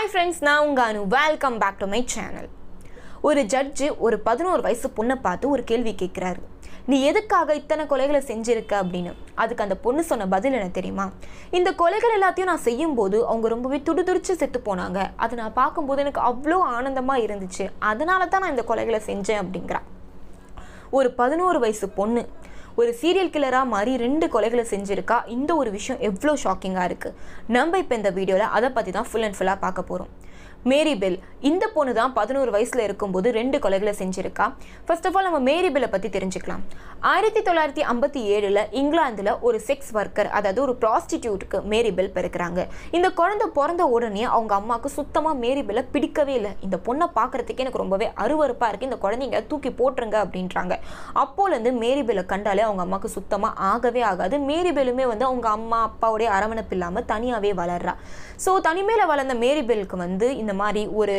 hi friends நான் உங்கள் Anu welcome back to my channel ஒரு ஜட்ஜு ஒரு பதினோரு வயசு பொண்ணை பார்த்து ஒரு கேள்வி கேட்குறாரு நீ எதுக்காக இத்தனை கொலைகளை செஞ்சுருக்க அப்படின்னு அதுக்கு அந்த பொண்ணு சொன்ன பதில் என்ன தெரியுமா இந்த கொலைகள் எல்லாத்தையும் நான் செய்யும்போது அவங்க ரொம்பவே துடுதுடிச்சு செத்து போனாங்க அதை நான் பார்க்கும்போது எனக்கு அவ்வளோ ஆனந்தமாக இருந்துச்சு அதனால தான் நான் இந்த கொலைகளை செஞ்சேன் அப்படிங்கிறா ஒரு பதினோரு வயசு பொண்ணு ஒரு சீரியல் கில்லராக மாதிரி ரெண்டு கொலைகளை செஞ்சுருக்கா இந்த ஒரு விஷயம் எவ்வளோ ஷாக்கிங்காக இருக்குது நம்ம இப்போ இந்த வீடியோவில் அதை பற்றி தான் ஃபுல் அண்ட் ஃபுல்லாக பார்க்க போகிறோம் மேரி பெல் இந்த பொண்ணு தான் பதினோரு வயசில் இருக்கும்போது ரெண்டு கொலைகளை செஞ்சுருக்கா ஃபர்ஸ்ட் ஆஃப் ஆல் நம்ம மேரி பெல்லை பற்றி தெரிஞ்சுக்கலாம் ஆயிரத்தி தொள்ளாயிரத்தி ஐம்பத்தி ஏழில் இங்கிலாந்தில் ஒரு செக்ஸ் ஒர்க்கர் அதாவது ஒரு ப்ராஸ்டிடியூட்டுக்கு மேரி பெல் பிறக்கிறாங்க இந்த குழந்தை பிறந்த உடனே அவங்க அம்மாவுக்கு சுத்தமாக மேரி பெல்லை பிடிக்கவே இல்லை இந்த பொண்ணை பார்க்குறதுக்கே எனக்கு ரொம்பவே அருவறுப்பாக இருக்குது இந்த குழந்தைங்க தூக்கி போட்டுருங்க அப்படின்றாங்க அப்போலேருந்து மேரி பெல்லை கண்டாலே அவங்க அம்மாவுக்கு சுத்தமாக ஆகவே ஆகாது மேரி பெல்லுமே வந்து அவங்க அம்மா அப்பாவுடைய அரவணைப்பு இல்லாமல் தனியாகவே வளர்றா ஸோ தனிமையில் வளர்ந்த மேரி பெல்லுக்கு வந்து இந்த இந்த மாதிரி ஒரு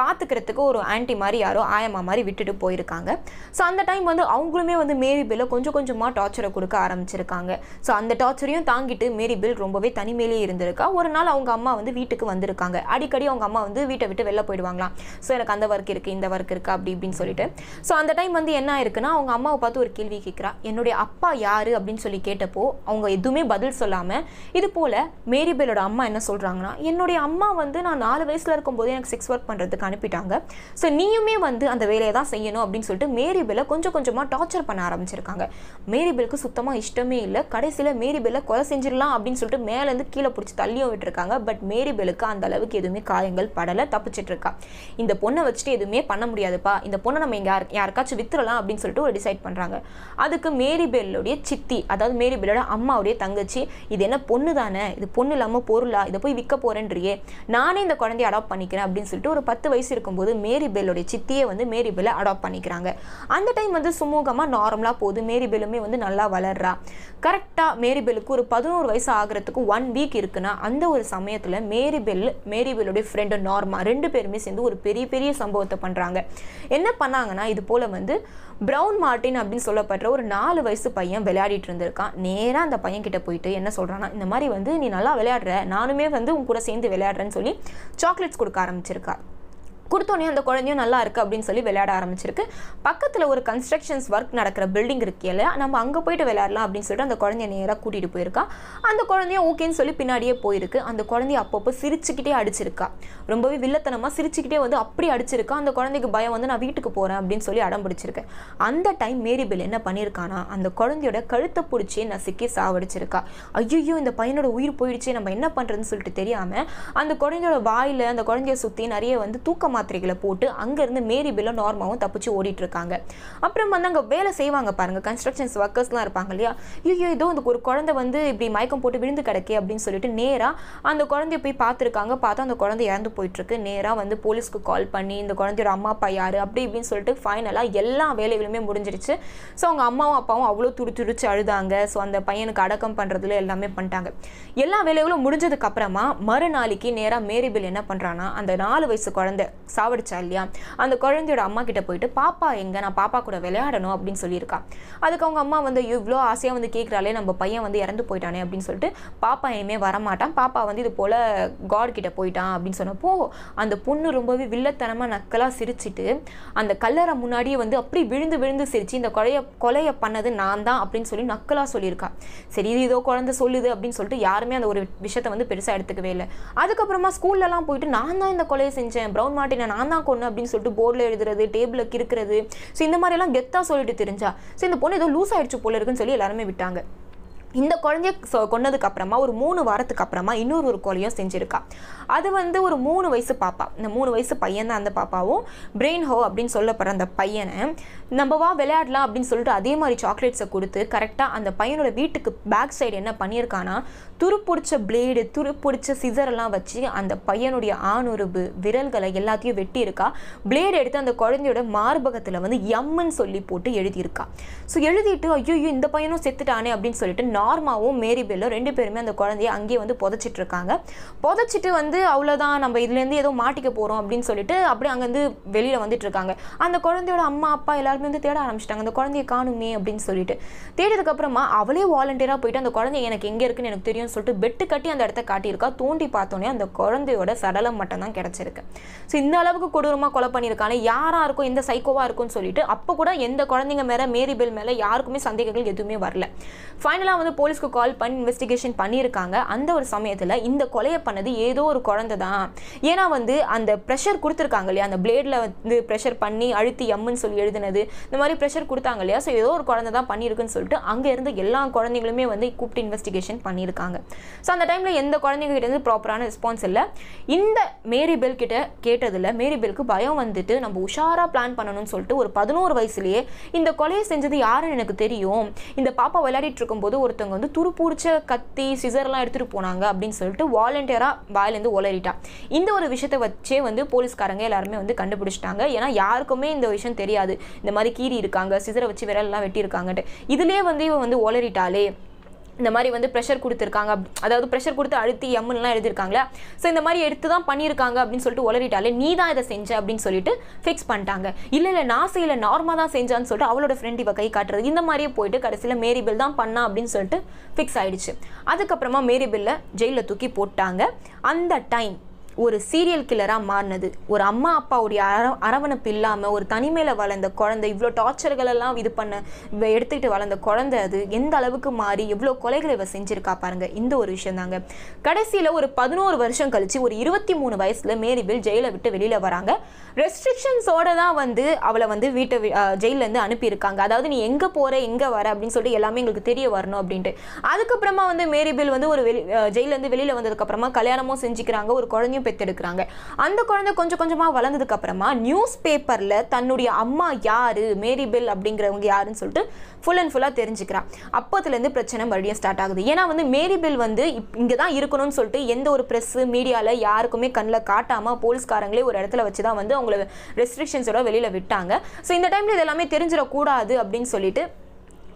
பார்த்துக்கிறதுக்கு ஒரு ஆன்டி மாதிரி யாரோ ஆயம்மா மாதிரி விட்டுட்டு போயிருக்காங்க ஸோ அந்த டைம் வந்து அவங்களுமே வந்து மேரி பில்ல கொஞ்சம் கொஞ்சமாக டார்ச்சரை கொடுக்க ஆரம்பிச்சிருக்காங்க ஸோ அந்த டார்ச்சரையும் தாங்கிட்டு மேரி பில் ரொம்பவே தனிமையிலே இருந்திருக்கா ஒரு நாள் அவங்க அம்மா வந்து வீட்டுக்கு வந்திருக்காங்க அடிக்கடி அவங்க அம்மா வந்து வீட்டை விட்டு வெளில போயிடுவாங்களாம் ஸோ எனக்கு அந்த ஒர்க் இருக்குது இந்த ஒர்க் இருக்குது அப்படி இப்படின்னு சொல்லிட்டு ஸோ அந்த டைம் வந்து என்ன இருக்குன்னா அவங்க அம்மாவை பார்த்து ஒரு கேள்வி கேட்குறா என்னுடைய அப்பா யார் அப்படின்னு சொல்லி கேட்டப்போ அவங்க எதுவுமே பதில் சொல்லாமல் இது போல் மேரி பில்லோட அம்மா என்ன சொல்கிறாங்கன்னா என்னுடைய அம்மா வந்து நான் நாலு வயசில் இருக்கும்போது எனக்கு செக்ஸ் ஒர்க் பண்ணுறதுக்கு அனுப்பிட்டாங்க ஸோ நீயுமே வந்து அந்த வேலையை தான் செய்யணும் அப்படின்னு சொல்லிட்டு மேரி மேரிபெல்லை கொஞ்சம் கொஞ்சமாக டார்ச்சர் பண்ண ஆரம்பிச்சிருக்காங்க மேரிபெலுக்கு சுத்தமாக இஷ்டமே இல்லை கடைசியில் மேரிபெல்லை கொலை செஞ்சிடலாம் அப்படின்னு சொல்லிட்டு மேலேருந்து கீழே பிடிச்சி தள்ளியும் விட்டுருக்காங்க பட் மேரிபெலுக்கு அந்த அளவுக்கு எதுவுமே காயங்கள் படலை தப்பிச்சிட்டு இருக்கா இந்த பொண்ணை வச்சுட்டு எதுவுமே பண்ண முடியாதுப்பா இந்த பொண்ணை நம்ம எங்கே யாருக்காச்சும் வித்துறலாம் அப்படின்னு சொல்லிட்டு ஒரு டிசைட் பண்ணுறாங்க அதுக்கு மேரி பெல்லுடைய சித்தி அதாவது மேரி பெல்லோட அம்மாவுடைய தங்கச்சி இது என்ன பொண்ணு தானே இது பொண்ணு இல்லாமல் பொருளா இதை போய் விற்க போகிறேன்றியே நானே இந்த குழந்தைய அடாப்ட் பண்ணிக்கிறேன் அப்படின்னு சொல்லிட்டு ஒரு பத்து வயசு இருக்கும்போது மேரி பெல்லோடைய சித்தியை வந்து மேரி பெல்லை அடாப்ட் பண்ணிக்கிறாங்க அந்த டைம் வந்து சுமூகமாக நார்மலாக போகுது மேரி பெல்லுமே வந்து நல்லா வளர்றா கரெக்டாக மேரி பெல்லுக்கு ஒரு பதினோரு வயசு ஆகிறதுக்கு ஒன் வீக் இருக்குன்னா அந்த ஒரு சமயத்தில் மேரி பெல் மேரி பெல்லுடைய ஃப்ரெண்டு நார்மா ரெண்டு பேருமே சேர்ந்து ஒரு பெரிய பெரிய சம்பவத்தை பண்ணுறாங்க என்ன பண்ணாங்கன்னா இது போல் வந்து ப்ரௌன் மார்ட்டின் அப்படின்னு சொல்லப்படுற ஒரு நாலு வயசு பையன் விளையாடிட்டு இருந்திருக்கான் நேராக அந்த பையன் கிட்ட போயிட்டு என்ன சொல்கிறான்னா இந்த மாதிரி வந்து நீ நல்லா விளையாடுற நானுமே வந்து உன் கூட சேர்ந்து விளையாடுறேன்னு சொல்லி சாக்லேட்ஸ் கொடுக்க ஆரம்பிச்சிருக்கா கொடுத்தோன்னே அந்த குழந்தையும் நல்லா இருக்குது அப்படின்னு சொல்லி விளையாட ஆரம்பிச்சிருக்கு பக்கத்தில் ஒரு கன்ஸ்ட்ரக்ஷன்ஸ் ஒர்க் நடக்கிற பில்டிங் இருக்கு இல்லையா நம்ம அங்கே போயிட்டு விளையாடலாம் அப்படின்னு சொல்லிட்டு அந்த குழந்தைய நேராக கூட்டிகிட்டு போயிருக்கா அந்த குழந்தையும் ஓகேன்னு சொல்லி பின்னாடியே போயிருக்கு அந்த குழந்தைய அப்பப்போ சிரிச்சுக்கிட்டே அடிச்சிருக்கா ரொம்பவே வில்லத்தனமாக சிரிச்சுக்கிட்டே வந்து அப்படி அடிச்சிருக்கா அந்த குழந்தைக்கு பயம் வந்து நான் வீட்டுக்கு போகிறேன் அப்படின்னு சொல்லி அடம் அந்த டைம் மேரி பில் என்ன பண்ணியிருக்கானா அந்த குழந்தையோட கழுத்தை பிடிச்சி நசுக்கி சாவடிச்சிருக்கா ஐயோ இந்த பையனோட உயிர் போயிடுச்சு நம்ம என்ன பண்ணுறதுன்னு சொல்லிட்டு தெரியாமல் அந்த குழந்தையோட வாயில் அந்த குழந்தைய சுற்றி நிறைய வந்து தூக்கமாக மாத்திரைகளை போட்டு அங்கேருந்து மேரி பில்லும் நார்மாவும் தப்பிச்சு ஓடிட்டு இருக்காங்க அப்புறம் வந்து அங்கே வேலை செய்வாங்க பாருங்க கன்ஸ்ட்ரக்ஷன்ஸ் ஒர்க்கர்ஸ்லாம் இருப்பாங்க இல்லையா ஐயோ ஏதோ அந்த ஒரு குழந்தை வந்து இப்படி மயக்கம் போட்டு விழுந்து கிடக்கே அப்படின்னு சொல்லிட்டு நேராக அந்த குழந்தைய போய் பார்த்துருக்காங்க பார்த்தா அந்த குழந்தை இறந்து போயிட்டுருக்கு நேராக வந்து போலீஸ்க்கு கால் பண்ணி இந்த குழந்தையோட அம்மா அப்பா யார் அப்படி இப்படின்னு சொல்லிட்டு ஃபைனலாக எல்லா வேலைகளுமே முடிஞ்சிருச்சு ஸோ அவங்க அம்மாவும் அப்பாவும் அவ்வளோ துடி துடிச்சு அழுதாங்க ஸோ அந்த பையனுக்கு அடக்கம் பண்ணுறதுல எல்லாமே பண்ணிட்டாங்க எல்லா வேலைகளும் முடிஞ்சதுக்கப்புறமா மறுநாளைக்கு நேராக மேரிபில் என்ன பண்ணுறான்னா அந்த நாலு வயசு குழந்தை சாவடிச்சா இல்லையா அந்த குழந்தையோட அம்மா கிட்ட போயிட்டு பாப்பா எங்க நான் பாப்பா கூட விளையாடணும் அப்படின்னு சொல்லியிருக்கா அதுக்கு அவங்க அம்மா வந்து இவ்வளோ ஆசையாக வந்து கேட்குறாளே நம்ம பையன் வந்து இறந்து போயிட்டானே அப்படின்னு சொல்லிட்டு பாப்பா இனிமேல் வரமாட்டான் பாப்பா வந்து இது போல் காட் கிட்ட போயிட்டான் அப்படின்னு சொன்னப்போ அந்த பொண்ணு ரொம்பவே வில்லத்தனமாக நக்கலாக சிரிச்சிட்டு அந்த கல்லறை முன்னாடியே வந்து அப்படி விழுந்து விழுந்து சிரிச்சு இந்த கொலையை கொலையை பண்ணது நான் தான் அப்படின்னு சொல்லி நக்கலாக சொல்லியிருக்கா சரி இது ஏதோ குழந்தை சொல்லுது அப்படின்னு சொல்லிட்டு யாருமே அந்த ஒரு விஷயத்தை வந்து பெருசாக எடுத்துக்கவே இல்லை அதுக்கப்புறமா ஸ்கூல்லலாம் போயிட்டு நான் தான் இந்த கொலையை செஞ்சேன் ப்ரௌன் மார்டின் என்ன நான் தான் கொண்டு அப்படின்னு சொல்லிட்டு போர்டில் எழுதுறது டேபிளில் கிறுக்கிறது ஸோ இந்த மாதிரிலாம் கெத்தாக சொல்லிட்டு தெரிஞ்சா ஸோ இந்த பொண்ணு ஏதோ லூஸ் ஆயிடுச்சு போல இருக்குன்னு சொல்லி எல்லாருமே விட்டாங்க இந்த குழந்தைய கொண்டதுக்கு அப்புறமா ஒரு மூணு வாரத்துக்கு அப்புறமா இன்னொரு ஒரு கொலையும் செஞ்சுருக்கா அது வந்து ஒரு மூணு வயசு பாப்பா இந்த மூணு வயசு பையன் தான் அந்த பாப்பாவும் பிரெயின் ஹோ அப்படின்னு சொல்லப்படுற அந்த பையனை நம்ம வா விளையாடலாம் அப்படின்னு சொல்லிட்டு அதே மாதிரி சாக்லேட்ஸை கொடுத்து கரெக்டாக அந்த பையனோட வீட்டுக்கு பேக் சைடு என்ன பண்ணியிருக்கான்னா துருப்பிடிச்ச பிளேடு துருப்பிடிச்ச சிசரெல்லாம் வச்சு அந்த பையனுடைய ஆணுறுபு விரல்களை எல்லாத்தையும் வெட்டியிருக்கா பிளேடு எடுத்து அந்த குழந்தையோட மார்பகத்தில் வந்து எம்முன்னு சொல்லி போட்டு எழுதியிருக்கா ஸோ எழுதிட்டு ஐயோ இந்த பையனும் செத்துட்டானே அப்படின்னு சொல்லிட்டு நார்மாவும் பெல்லும் ரெண்டு பேருமே அந்த குழந்தைய அங்கேயே வந்து புதைச்சிட்டு இருக்காங்க புதைச்சிட்டு வந்து அவ்வளோதான் நம்ம இதுலேருந்து ஏதோ மாட்டிக்க போகிறோம் அப்படின்னு சொல்லிட்டு அப்படியே அங்கேருந்து வெளியில் வந்துட்டு இருக்காங்க அந்த குழந்தையோட அம்மா அப்பா எல்லாருமே வந்து தேட ஆரம்பிச்சிட்டாங்க அந்த குழந்தையை காணுமே அப்படின்னு சொல்லிட்டு தேடியதுக்கப்புறமா அவளே வாலண்டியராக போயிட்டு அந்த குழந்தை எனக்கு எங்கே இருக்குன்னு எனக்கு தெரியும்னு சொல்லிட்டு பெட்டு கட்டி அந்த இடத்த காட்டியிருக்கா தோண்டி பார்த்தோன்னே அந்த குழந்தையோட சடலம் மட்டும் தான் கிடச்சிருக்கு ஸோ இந்த அளவுக்கு கொடூரமாக கொலை பண்ணியிருக்காங்க யாராக இருக்கும் எந்த சைக்கோவாக இருக்கும்னு சொல்லிட்டு அப்போ கூட எந்த குழந்தைங்க மேலே பெல் மேலே யாருக்குமே சந்தேகங்கள் எதுவுமே வரல ஃபைனலாக வந்து ஒரு போலீஸ்க்கு கால் பண்ணி இன்வெஸ்டிகேஷன் பண்ணியிருக்காங்க அந்த ஒரு சமயத்தில் இந்த கொலையை பண்ணது ஏதோ ஒரு குழந்தை தான் ஏன்னா வந்து அந்த ப்ரெஷர் கொடுத்துருக்காங்க இல்லையா அந்த பிளேடில் வந்து ப்ரெஷர் பண்ணி அழுத்தி எம்முன்னு சொல்லி எழுதுனது இந்த மாதிரி ப்ரெஷர் கொடுத்தாங்க இல்லையா ஸோ ஏதோ ஒரு குழந்தை தான் பண்ணியிருக்குன்னு சொல்லிட்டு அங்கே இருந்து எல்லா குழந்தைங்களுமே வந்து கூப்பிட்டு இன்வெஸ்டிகேஷன் பண்ணியிருக்காங்க ஸோ அந்த டைமில் எந்த குழந்தைங்கிட்ட இருந்து ப்ராப்பரான ரெஸ்பான்ஸ் இல்லை இந்த மேரி பெல் கிட்ட கேட்டதில் மேரி பெல்க்கு பயம் வந்துட்டு நம்ம உஷாராக பிளான் பண்ணணும்னு சொல்லிட்டு ஒரு பதினோரு வயசுலேயே இந்த கொலையை செஞ்சது யாருன்னு எனக்கு தெரியும் இந்த பாப்பா விளையாடிட்டு இருக்கும்போது ஒரு ஒருத்தவங்க வந்து துருப்புடிச்ச கத்தி சிசர்லாம் எடுத்துகிட்டு போனாங்க அப்படின்னு சொல்லிட்டு வாலண்டியராக வாயிலேருந்து ஒலரிட்டா இந்த ஒரு விஷயத்தை வச்சே வந்து போலீஸ்காரங்க எல்லாருமே வந்து கண்டுபிடிச்சிட்டாங்க ஏன்னா யாருக்குமே இந்த விஷயம் தெரியாது இந்த மாதிரி கீறி இருக்காங்க சிசரை வச்சு விரலெல்லாம் வெட்டியிருக்காங்கன்ட்டு இதுலேயே வந்து இவன் வந்து ஒலரிட்டாலே இந்த மாதிரி வந்து ப்ரெஷர் கொடுத்துருக்காங்க அதாவது ப்ரெஷர் கொடுத்து அழுத்தி எம்முலாம் எழுதியிருக்காங்களா ஸோ இந்த மாதிரி எடுத்து தான் பண்ணியிருக்காங்க அப்படின்னு சொல்லிட்டு உளறிட்டாலே நீ தான் இதை செஞ்ச அப்படின்னு சொல்லிட்டு ஃபிக்ஸ் பண்ணிட்டாங்க இல்லை இல்லை நான் செய்யல நார்மலாக தான் செஞ்சான்னு சொல்லிட்டு அவளோட ஃப்ரெண்ட் இவ கை காட்டுறது இந்த மாதிரியே போயிட்டு கடைசியில் மேரிபில் தான் பண்ணா அப்படின்னு சொல்லிட்டு ஃபிக்ஸ் ஆயிடுச்சு அதுக்கப்புறமா மேரி மேரிபில்லை ஜெயிலில் தூக்கி போட்டாங்க அந்த டைம் ஒரு சீரியல் கில்லராக மாறினது ஒரு அம்மா அப்பாவுடைய அர அரவணைப்பு இல்லாமல் ஒரு தனிமையில் வளர்ந்த குழந்தை இவ்வளோ டார்ச்சர்களெல்லாம் இது பண்ண எடுத்துக்கிட்டு வளர்ந்த குழந்தை அது எந்த அளவுக்கு மாறி எவ்வளோ கொலைகளை இவ செஞ்சுருக்கா பாருங்க இந்த ஒரு விஷயம் தாங்க கடைசியில் ஒரு பதினோரு வருஷம் கழித்து ஒரு இருபத்தி மூணு வயசில் மேரிபில் ஜெயிலை விட்டு வெளியில் வராங்க ரெஸ்ட்ரிக்ஷன்ஸோட தான் வந்து அவளை வந்து வீட்டை ஜெயிலேருந்து அனுப்பியிருக்காங்க அதாவது நீ எங்கே போகிற எங்கே வர அப்படின்னு சொல்லிட்டு எல்லாமே எங்களுக்கு தெரிய வரணும் அப்படின்ட்டு அதுக்கப்புறமா வந்து மேரிபில் வந்து ஒரு வெளி ஜெயிலேருந்து வெளியில் வந்ததுக்கப்புறமா கல்யாணமும் செஞ்சுக்கிறாங்க ஒரு குழந்தையும் பெற்றெடுக்கிறாங்க அந்த குழந்தை கொஞ்சம் கொஞ்சமாக வளர்ந்ததுக்கு அப்புறமா நியூஸ் பேப்பரில் தன்னுடைய அம்மா யார் மேரி பெல் அப்படிங்கிறவங்க யாருன்னு சொல்லிட்டு ஃபுல் அண்ட் ஃபுல்லாக தெரிஞ்சுக்கிறான் அப்போத்துலேருந்து பிரச்சனை மறுபடியும் ஸ்டார்ட் ஆகுது ஏன்னா வந்து மேரி பெல் வந்து இங்கே தான் இருக்கணும்னு சொல்லிட்டு எந்த ஒரு ப்ரெஸ்ஸு மீடியாவில் யாருக்குமே கண்ணில் காட்டாமல் போலீஸ்காரங்களே ஒரு இடத்துல வச்சு தான் வந்து அவங்கள ரெஸ்ட்ரிக்ஷன்ஸோட வெளியில் விட்டாங்க ஸோ இந்த டைமில் இது எல்லாமே தெரிஞ்சிடக்கூடாது அப்படின்னு சொல்லிட்டு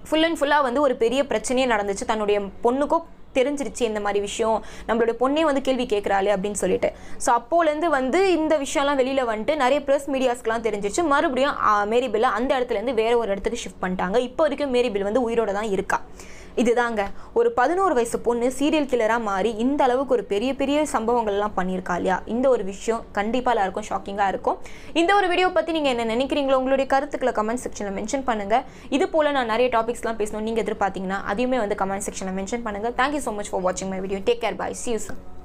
ஃபுல் அண்ட் ஃபுல்லாக வந்து ஒரு பெரிய பிரச்சனையே நடந்துச்சு தன்னுடைய பொண்ணுக்கோ தெரிஞ்சிருச்சு இந்த மாதிரி விஷயம் நம்மளோட பொண்ணே வந்து கேள்வி கேட்குறாளே அப்படின்னு சொல்லிட்டு ஸோ அப்போலேருந்து வந்து இந்த விஷயம்லாம் வெளியில் வந்துட்டு நிறைய ப்ரெஸ் மீடியாஸ்க்குலாம் தெரிஞ்சிருச்சு மறுபடியும் மேரி பில்லை அந்த இடத்துலேருந்து வேற ஒரு இடத்துக்கு ஷிஃப்ட் பண்ணிட்டாங்க இப்போ வரைக்கும் மேரி பில் வந்து உயிரோட தான் இருக்கா இதுதாங்க ஒரு பதினோரு வயசு பொண்ணு சீரியல் கில்லராக மாறி இந்த அளவுக்கு ஒரு பெரிய பெரிய சம்பவங்கள்லாம் பண்ணியிருக்கா இல்லையா இந்த ஒரு விஷயம் கண்டிப்பாக எல்லாருக்கும் ஷாக்கிங்காக இருக்கும் இந்த ஒரு வீடியோ பற்றி நீங்கள் என்ன நினைக்கிறீங்களோ உங்களுடைய கருத்துக்களை கமெண்ட் செக்ஷனில் மென்ஷன் பண்ணுங்கள் இது போல் நான் நிறைய டாபிக்ஸ்லாம் பேசணும் நீங்கள் எதிர்பார்த்தீங்கன்னா அதையுமே வந்து கமெண்ட் செக்ஷனில் மென்ஷன் பண்ணுங்கள் தேங்க்யூ ஸோ மச் ஃபார் வாட்சிங் my video take care bye see you